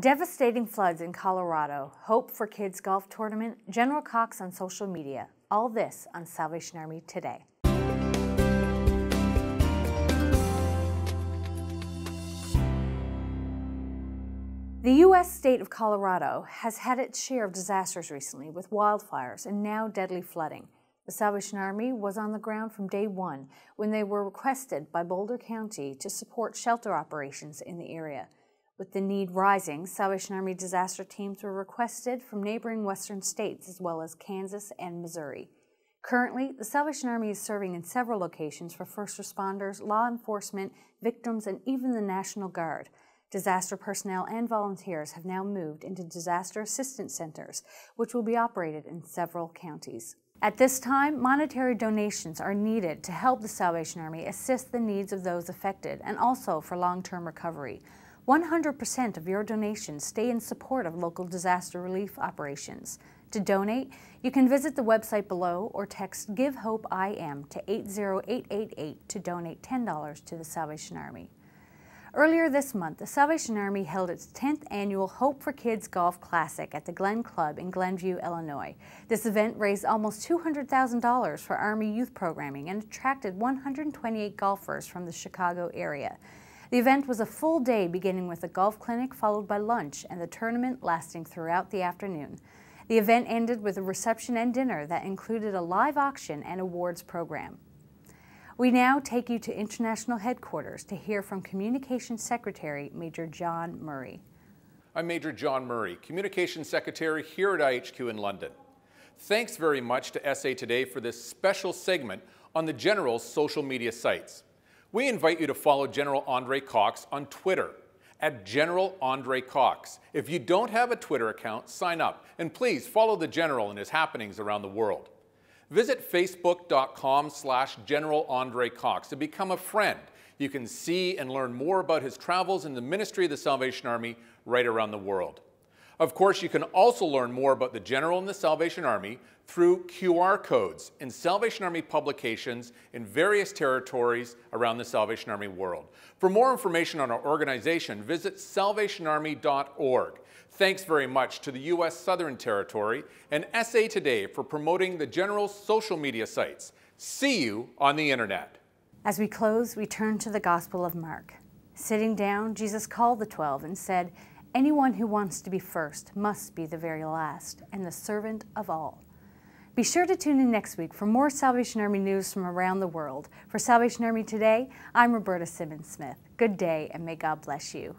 Devastating floods in Colorado, hope for kids golf tournament, General Cox on social media. All this on Salvation Army today. The U.S. state of Colorado has had its share of disasters recently with wildfires and now deadly flooding. The Salvation Army was on the ground from day one when they were requested by Boulder County to support shelter operations in the area. With the need rising, Salvation Army disaster teams were requested from neighboring western states as well as Kansas and Missouri. Currently, the Salvation Army is serving in several locations for first responders, law enforcement, victims, and even the National Guard. Disaster personnel and volunteers have now moved into disaster assistance centers, which will be operated in several counties. At this time, monetary donations are needed to help the Salvation Army assist the needs of those affected and also for long term recovery. 100% of your donations stay in support of local disaster relief operations. To donate, you can visit the website below or text "GiveHopeIM" to 80888 to donate $10 to the Salvation Army. Earlier this month, the Salvation Army held its 10th annual Hope for Kids Golf Classic at the Glen Club in Glenview, Illinois. This event raised almost $200,000 for Army youth programming and attracted 128 golfers from the Chicago area. The event was a full day beginning with a golf clinic followed by lunch and the tournament lasting throughout the afternoon. The event ended with a reception and dinner that included a live auction and awards program. We now take you to international headquarters to hear from Communications Secretary Major John Murray. I'm Major John Murray, Communications Secretary here at IHQ in London. Thanks very much to SA Today for this special segment on the General's social media sites. We invite you to follow General Andre Cox on Twitter at General Andre Cox. If you don't have a Twitter account, sign up and please follow the General and his happenings around the world. Visit facebook.com slash General Andre Cox to become a friend. You can see and learn more about his travels in the ministry of the Salvation Army right around the world. Of course, you can also learn more about the General and the Salvation Army through QR codes in Salvation Army publications in various territories around the Salvation Army world. For more information on our organization, visit salvationarmy.org. Thanks very much to the U.S. Southern Territory and SA Today for promoting the General's social media sites. See you on the internet. As we close, we turn to the Gospel of Mark. Sitting down, Jesus called the twelve and said, Anyone who wants to be first must be the very last and the servant of all. Be sure to tune in next week for more Salvation Army news from around the world. For Salvation Army Today, I'm Roberta Simmons Smith. Good day, and may God bless you.